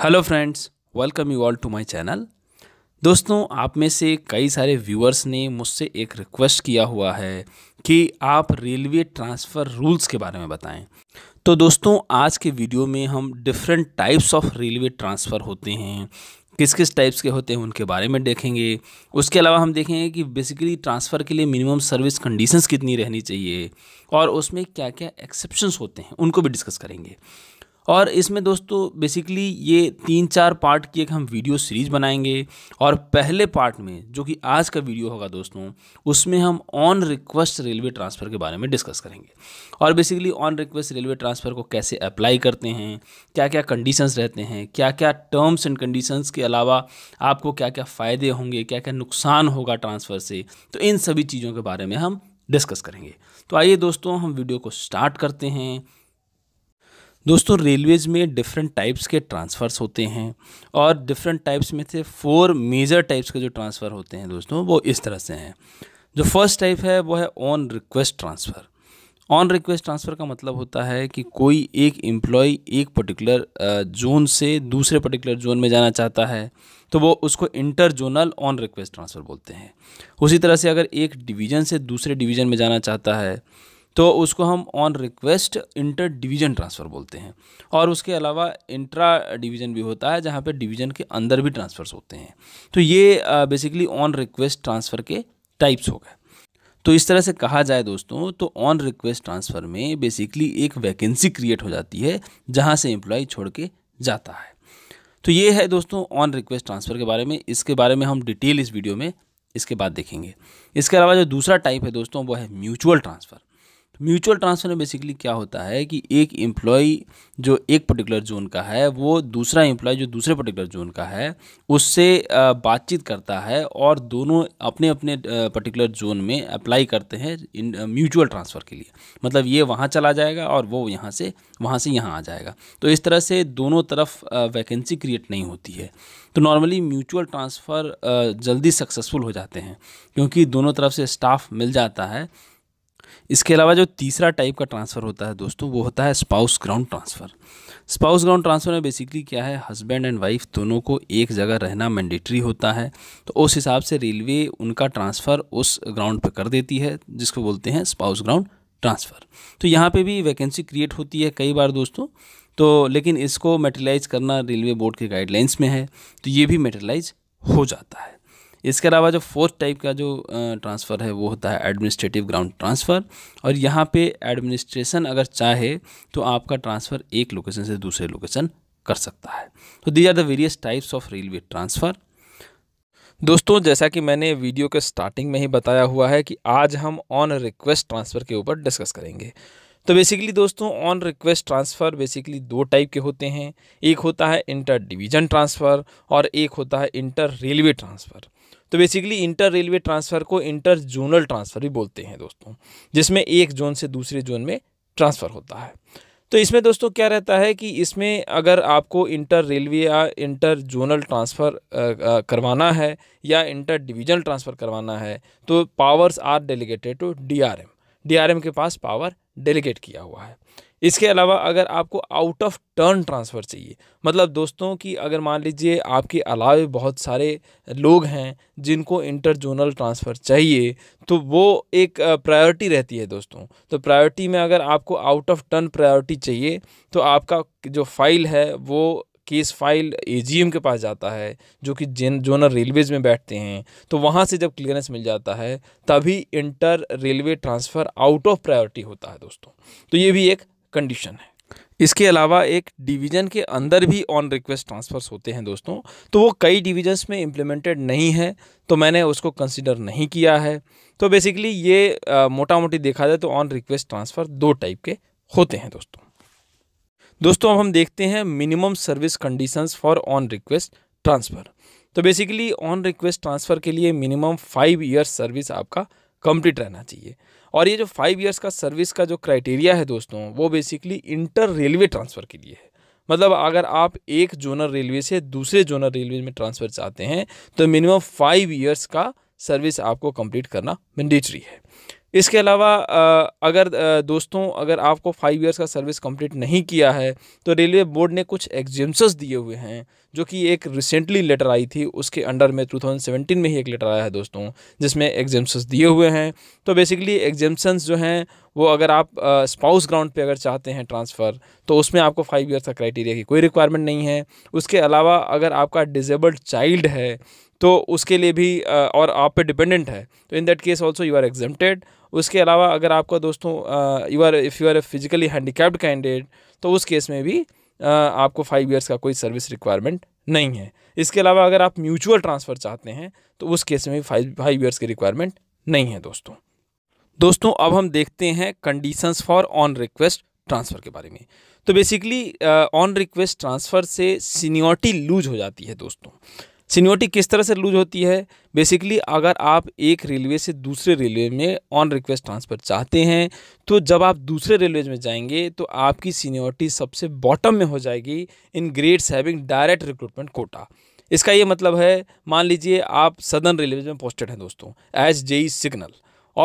hello friends welcome you all to my channel दोस्तों आप में से कई सारे व्यूअर्स ने मुझसे एक रिक्वेस्ट किया हुआ है कि आप रेलवे ट्रांसफ़र रूल्स के बारे में बताएं तो दोस्तों आज के वीडियो में हम different types of railway transfer होते हैं किस किस टाइप्स के होते हैं उनके बारे में देखेंगे उसके अलावा हम देखेंगे कि बेसिकली ट्रांसफ़र के लिए मिनिमम सर्विस कंडीशंस कितनी रहनी चाहिए और उसमें क्या क्या एक्सेप्शंस होते हैं उनको भी डिस्कस करेंगे और इसमें दोस्तों बेसिकली ये तीन चार पार्ट की एक हम वीडियो सीरीज़ बनाएंगे और पहले पार्ट में जो कि आज का वीडियो होगा दोस्तों उसमें हम ऑन रिक्वेस्ट रेलवे ट्रांसफ़र के बारे में डिस्कस करेंगे और basically on request railway transfer को कैसे अप्लाई करते हैं क्या क्या कंडीशंस रहते हैं क्या क्या टर्म्स एंड कंडीशंस के अलावा आपको क्या क्या फ़ायदे होंगे क्या क्या नुकसान होगा ट्रांसफ़र से तो इन सभी चीज़ों के बारे में हम डिस्कस करेंगे तो आइए दोस्तों हम वीडियो को स्टार्ट करते हैं दोस्तों रेलवेज़ में डिफरेंट टाइप्स के ट्रांसफ़र्स होते हैं और डिफरेंट टाइप्स में से फोर मेजर टाइप्स के जो ट्रांसफ़र होते हैं दोस्तों वो इस तरह से हैं जो फर्स्ट टाइप है वो है on request transfer on request transfer का मतलब होता है कि कोई एक एम्प्लॉय एक पर्टिकुलर जोन से दूसरे पर्टिकुलर जोन में जाना चाहता है तो वो उसको inter zonal on request transfer बोलते हैं उसी तरह से अगर एक डिवीज़न से दूसरे डिवीज़न में जाना चाहता है तो उसको हम on request inter division transfer बोलते हैं और उसके अलावा इंट्रा डिवीज़न भी होता है जहाँ पे डिवीज़न के अंदर भी ट्रांसफ़र्स होते हैं तो ये बेसिकली ऑन रिक्वेस्ट ट्रांसफ़र के टाइप्स हो गए तो इस तरह से कहा जाए दोस्तों तो ऑन रिक्वेस्ट ट्रांसफ़र में बेसिकली एक वैकेंसी क्रिएट हो जाती है जहाँ से एम्प्लॉय छोड़ के जाता है तो ये है दोस्तों ऑन रिक्वेस्ट ट्रांसफ़र के बारे में इसके बारे में हम डिटेल इस वीडियो में इसके बाद देखेंगे इसके अलावा जो दूसरा टाइप है दोस्तों वो है म्यूचुअल ट्रांसफ़र म्यूचुअल ट्रांसफ़र में बेसिकली क्या होता है कि एक एम्प्लॉय जो एक पर्टिकुलर जोन का है वो दूसरा एम्प्लॉय जो दूसरे पर्टिकुलर जोन का है उससे बातचीत करता है और दोनों अपने अपने पर्टिकुलर जोन में अप्लाई करते हैं इन म्यूचुअल ट्रांसफ़र के लिए मतलब ये वहाँ चला जाएगा और वो यहाँ से वहाँ से यहाँ आ जाएगा तो इस तरह से दोनों तरफ वैकेंसी क्रिएट नहीं होती है तो नॉर्मली म्यूचुअल ट्रांसफ़र जल्दी सक्सेसफुल हो जाते हैं क्योंकि दोनों तरफ से स्टाफ मिल जाता है इसके अलावा जो तीसरा टाइप का ट्रांसफ़र होता है दोस्तों वो होता है spouse ground transfer spouse ground transfer में बेसिकली क्या है हस्बैंड एंड वाइफ दोनों को एक जगह रहना मैंडेटरी होता है तो उस हिसाब से रेलवे उनका ट्रांसफ़र उस ग्राउंड पर कर देती है जिसको बोलते हैं स्पाउस ग्राउंड ट्रांसफ़र तो यहाँ पर भी वैकेंसी क्रिएट होती है कई बार दोस्तों तो लेकिन इसको मेटेलाइज करना रेलवे बोर्ड के गाइडलाइंस में है तो ये भी मेटेलाइज हो जाता है इसके अलावा जो फोर्थ टाइप का जो ट्रांसफ़र है वो होता है एडमिनिस्ट्रेटिव ग्राउंड ट्रांसफ़र और यहाँ पे एडमिनिस्ट्रेशन अगर चाहे तो आपका ट्रांसफ़र एक लोकेशन से दूसरे लोकेशन कर सकता है तो these are the various types of railway transfer दोस्तों जैसा कि मैंने वीडियो के स्टार्टिंग में ही बताया हुआ है कि आज हम ऑन रिक्वेस्ट ट्रांसफ़र के ऊपर डिस्कस करेंगे तो बेसिकली दोस्तों ऑन रिक्वेस्ट ट्रांसफ़र बेसिकली दो टाइप के होते हैं एक होता है इंटर डिवीज़न ट्रांसफ़र और एक होता है इंटर रेलवे ट्रांसफ़र तो बेसिकली इंटर रेलवे ट्रांसफ़र को इंटर जोनल ट्रांसफ़र भी बोलते हैं दोस्तों जिसमें एक जोन से दूसरे जोन में ट्रांसफ़र होता है तो इसमें दोस्तों क्या रहता है कि इसमें अगर आपको इंटर रेलवे या इंटर जोनल ट्रांसफ़र करवाना है या इंटर डिविजनल ट्रांसफ़र करवाना है तो powers are delegated to DRM DRM के पास पावर डेलीगेट किया हुआ है इसके अलावा अगर आपको आउट ऑफ टर्न ट्रांसफ़र चाहिए मतलब दोस्तों की अगर मान लीजिए आपके अलावे बहुत सारे लोग हैं जिनको इंटर जोनल ट्रांसफ़र चाहिए तो वो एक प्रायोरिटी रहती है दोस्तों तो प्रायोरिटी में अगर आपको आउट ऑफ टर्न प्रायोरिटी चाहिए तो आपका जो फाइल है वो केस फाइल एजीएम के पास जाता है जो कि जेन जोनल रेलवेज में बैठते हैं तो वहाँ से जब क्लियरेंस मिल जाता है तभी inter railway transfer out of priority होता है दोस्तों तो ये भी एक कंडीशन है इसके अलावा एक डिवीज़न के अंदर भी ऑन रिक्वेस्ट ट्रांसफ़र्स होते हैं दोस्तों तो वो कई डिवीजन्स में इम्प्लीमेंटेड नहीं है तो मैंने उसको कंसिडर नहीं किया है तो बेसिकली ये आ, मोटा मोटी देखा जाए तो ऑन रिक्वेस्ट ट्रांसफ़र दो टाइप के होते हैं दोस्तों दोस्तों अब हम देखते हैं minimum service conditions for on request transfer तो बेसिकली ऑन रिक्वेस्ट ट्रांसफ़र के लिए मिनिमम फाइव ईयर सर्विस आपका कंप्लीट रहना चाहिए और ये जो फाइव ईयर्स का सर्विस का जो क्राइटेरिया है दोस्तों वो बेसिकली इंटर रेलवे ट्रांसफ़र के लिए है मतलब अगर आप एक जोनल रेलवे से दूसरे जोनल रेलवे में ट्रांसफ़र चाहते हैं तो मिनिमम फाइव ईयर्स का सर्विस आपको कंप्लीट करना मैंडेटरी है इसके अलावा अगर दोस्तों अगर आपको फाइव इयर्स का सर्विस कंप्लीट नहीं किया है तो रेलवे बोर्ड ने कुछ एग्जेम्स दिए हुए हैं जो कि एक रिसेंटली लेटर आई थी उसके अंडर में 2017 में ही एक लेटर आया है दोस्तों जिसमें एग्जेम्स दिए हुए हैं तो बेसिकली एग्जेम्सन्स जो हैं वो अगर आप स्पाउस ग्राउंड पे अगर चाहते हैं ट्रांसफ़र तो उसमें आपको फाइव ईयर्स का क्राइटेरिया की कोई रिक्वायरमेंट नहीं है उसके अलावा अगर आपका डिजेबल्ड चाइल्ड है तो उसके लिए भी और आप पे डिपेंडेंट है तो in that case also you are exempted उसके अलावा अगर आपका दोस्तों you are if you are a physically handicapped candidate तो उस केस में भी आपको फाइव ईयर्स का कोई सर्विस रिक्वायरमेंट नहीं है इसके अलावा अगर आप म्यूचुअल ट्रांसफ़र चाहते हैं तो उस केस में भी फाइव फाइव ईयर्स की रिक्वायरमेंट नहीं है दोस्तों दोस्तों अब हम देखते हैं conditions for on request transfer के बारे में तो बेसिकली ऑन रिक्वेस्ट ट्रांसफ़र से सीनियोरिटी लूज हो जाती है दोस्तों सीनियोरिटी किस तरह से लूज होती है बेसिकली अगर आप एक रेलवे से दूसरे रेलवे में ऑन रिक्वेस्ट ट्रांसफ़र चाहते हैं तो जब आप दूसरे रेलवे में जाएंगे तो आपकी सीनियोरिटी सबसे बॉटम में हो जाएगी in grades having direct recruitment quota इसका ये मतलब है मान लीजिए आप सदर्न रेलवे में पोस्टेड हैं दोस्तों एज जेई सिग्नल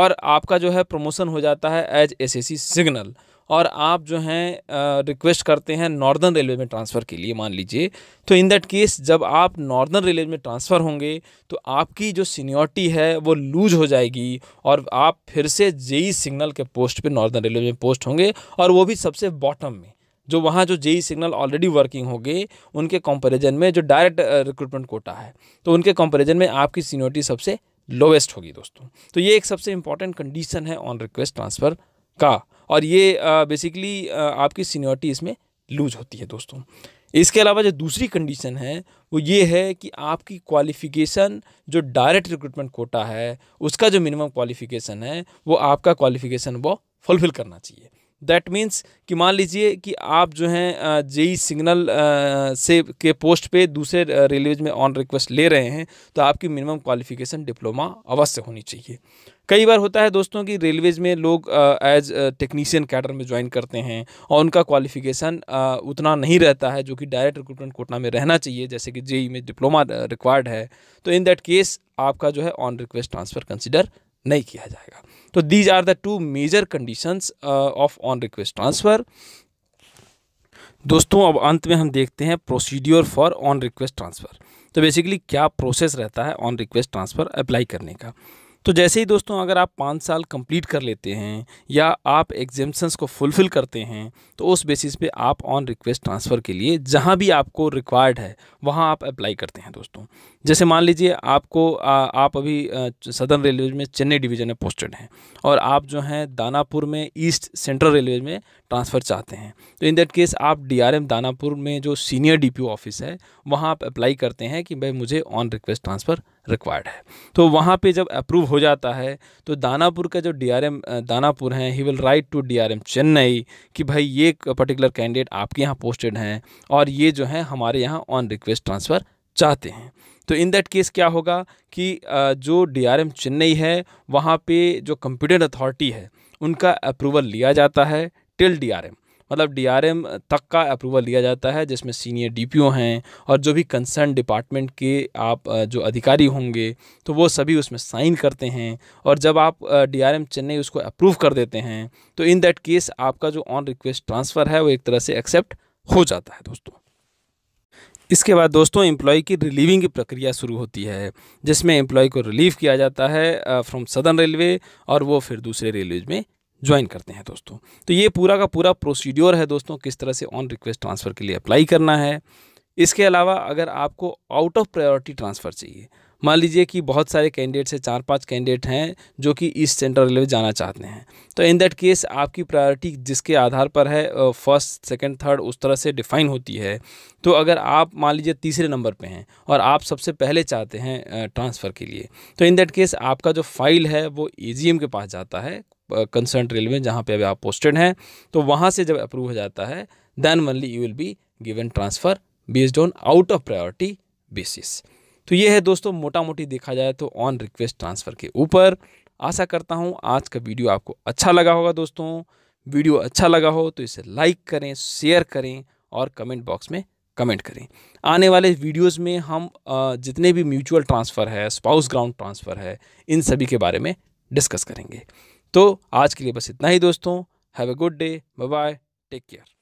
और आपका जो है प्रमोशन हो जाता है एज एस सिग्नल और आप जो हैं रिक्वेस्ट करते हैं नॉर्दर्न रेलवे में ट्रांसफ़र के लिए मान लीजिए तो इन दैट केस जब आप नॉर्दर्न रेलवे में ट्रांसफ़र होंगे तो आपकी जो सीनियोरिटी है वो लूज हो जाएगी और आप फिर से जेई सिग्नल के पोस्ट पर नॉर्दर्न रेलवे में पोस्ट होंगे और वो भी सबसे बॉटम में जो वहाँ जो जेई सिग्नल ऑलरेडी वर्किंग होंगे उनके कंपेरिजन में जो डायरेक्ट रिक्रूटमेंट कोटा है तो उनके कंपेरिजन में आपकी सीनियोरिटी सबसे लोवेस्ट होगी दोस्तों तो ये एक सबसे इंपॉर्टेंट कंडीशन है ऑन रिक्वेस्ट ट्रांसफ़र का और ये बेसिकली आपकी सीनियोरिटी इसमें लूज होती है दोस्तों इसके अलावा जो दूसरी कंडीशन है वो ये है कि आपकी क्वालिफ़िकेशन जो डायरेक्ट रिक्रूटमेंट कोटा है उसका जो मिनिमम क्वालिफ़िकेशन है वो आपका क्वालिफ़िकेशन वो फुलफ़िल करना चाहिए दैट मीन्स कि मान लीजिए कि आप जो हैं जेई सिग्नल से के पोस्ट पे दूसरे रेलवेज में ऑन रिक्वेस्ट ले रहे हैं तो आपकी मिनिमम क्वालिफिकेशन डिप्लोमा अवश्य होनी चाहिए कई बार होता है दोस्तों कि रेलवेज में लोग एज टेक्नीशियन कैडर में ज्वाइन करते हैं और उनका क्वालिफिकेशन उतना नहीं रहता है जो कि डायरेक्ट रिक्रूटमेंट कोटना में रहना चाहिए जैसे कि जेई में डिप्लोमा रिक्वायर्ड है तो इन दैट केस आपका जो है ऑन रिक्वेस्ट ट्रांसफ़र कंसिडर नहीं किया जाएगा तो these are the two major conditions of on request transfer दोस्तों अब अंत में हम देखते हैं procedure for on request transfer तो बेसिकली क्या प्रोसेस रहता है ऑन रिक्वेस्ट ट्रांसफ़र अप्लाई करने का तो जैसे ही दोस्तों अगर आप पाँच साल कंप्लीट कर लेते हैं या आप एग्जाम्सन्स को फुलफ़िल करते हैं तो उस बेसिस पे आप ऑन रिक्वेस्ट ट्रांसफ़र के लिए जहाँ भी आपको रिक्वायर्ड है वहाँ आप अप्लाई करते हैं दोस्तों जैसे मान लीजिए आपको आ, आप अभी सदर्न रेलवे में चेन्नई डिवीज़न में पोस्टेड हैं और आप जो हैं दानापुर में ईस्ट सेंट्रल रेलवे में ट्रांसफ़र चाहते हैं तो इन दैट केस आप डी दानापुर में जो सीनियर डी ऑफिस है वहाँ आप अप्लाई करते हैं कि भाई मुझे ऑन रिक्वेस्ट ट्रांसफ़र रिक्वायर्ड है तो वहाँ पे जब अप्रूव हो जाता है तो दानापुर का जो डीआरएम दानापुर हैं he will write to DRM Chennai कि भाई ये पर्टिकुलर कैंडिडेट आपके यहाँ पोस्टेड हैं और ये जो है हमारे यहाँ ऑन रिक्वेस्ट ट्रांसफ़र चाहते हैं तो इन दैट केस क्या होगा कि जो डीआरएम चेन्नई है वहाँ पे जो कंप्यूटर अथॉरिटी है उनका अप्रूवल लिया जाता है टिल डीआरएम मतलब डीआरएम तक का अप्रूवल लिया जाता है जिसमें सीनियर डीपीओ हैं और जो भी कंसर्न डिपार्टमेंट के आप जो अधिकारी होंगे तो वो सभी उसमें साइन करते हैं और जब आप डीआरएम चेन्नई उसको अप्रूव कर देते हैं तो इन दैट केस आपका जो ऑन रिक्वेस्ट ट्रांसफ़र है वो एक तरह से एक्सेप्ट हो जाता है दोस्तों इसके बाद दोस्तों एम्प्लॉय की रिलीविंग की प्रक्रिया शुरू होती है जिसमें एम्प्लॉय को रिलीव किया जाता है फ्रॉम सदर्न रेलवे और वो फिर दूसरे रेलवेज में ज्वाइन करते हैं दोस्तों तो ये पूरा का पूरा प्रोसीड्योर है दोस्तों किस तरह से ऑन रिक्वेस्ट ट्रांसफ़र के लिए अप्लाई करना है इसके अलावा अगर आपको आउट ऑफ प्रायोरिटी ट्रांसफ़र चाहिए मान लीजिए कि बहुत सारे कैंडिडेट्स हैं चार पांच कैंडिडेट हैं जो कि ईस्ट सेंट्रल रेलवे जाना चाहते हैं तो इन दैट केस आपकी प्रायोरिटी जिसके आधार पर है फर्स्ट सेकंड थर्ड उस तरह से डिफ़ाइन होती है तो अगर आप मान लीजिए तीसरे नंबर पे हैं और आप सबसे पहले चाहते हैं ट्रांसफ़र के लिए तो इन दैट केस आपका जो फाइल है वो ए के पास जाता है कंसर्न रेलवे जहाँ पर अभी आप पोस्टेड हैं तो वहाँ से जब अप्रूव हो जाता है then only you will be given transfer based on out of priority basis तो ये है दोस्तों मोटा मोटी देखा जाए तो ऑन रिक्वेस्ट ट्रांसफ़र के ऊपर आशा करता हूँ आज का वीडियो आपको अच्छा लगा होगा दोस्तों वीडियो अच्छा लगा हो तो इसे लाइक करें शेयर करें और कमेंट बॉक्स में कमेंट करें आने वाले वीडियोस में हम जितने भी म्यूचुअल ट्रांसफ़र है स्पाउस ग्राउंड ट्रांसफ़र है इन सभी के बारे में डिस्कस करेंगे तो आज के लिए बस इतना ही दोस्तों have a good day bye bye take care